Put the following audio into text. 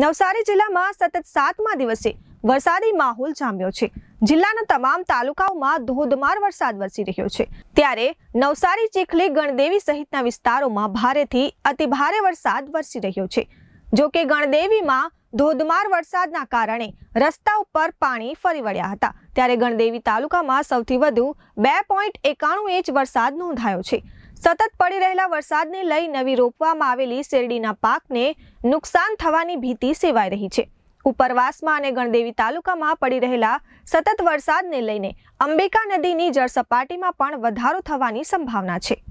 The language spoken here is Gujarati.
નવસારી જિલ્લામાં સતત સાતમા દિવસે વરસાદી માહોલ જામ્યો છે જિલ્લાના તમામ તાલુકાઓમાં ધોધમાર વરસાદ વરસી રહ્યો છે ત્યારે નવસારી ચીખલી ગણદેવી સહિતના વિસ્તારોમાં ભારેથી અતિભારે વરસાદ વરસી રહ્યો છે જો કે ગણદેવીમાં ધોધમાર વરસાદના કારણે રસ્તા ઉપર પાણી ફરી વળ્યા હતા ત્યારે ગણદેવી તાલુકામાં સૌથી વધુ બે પોઈન્ટ એકાણું ઇંચ વરસાદ નોંધાયો છે સતત પડી રહેલા વરસાદને લઈ નવી રોપવામાં આવેલી શેરડીના પાકને નુકસાન થવાની ભીતિ સેવાઈ રહી છે ઉપરવાસમાં અને ગણદેવી તાલુકામાં પડી રહેલા સતત વરસાદને લઈને અંબિકા નદીની જળસપાટીમાં પણ વધારો થવાની સંભાવના છે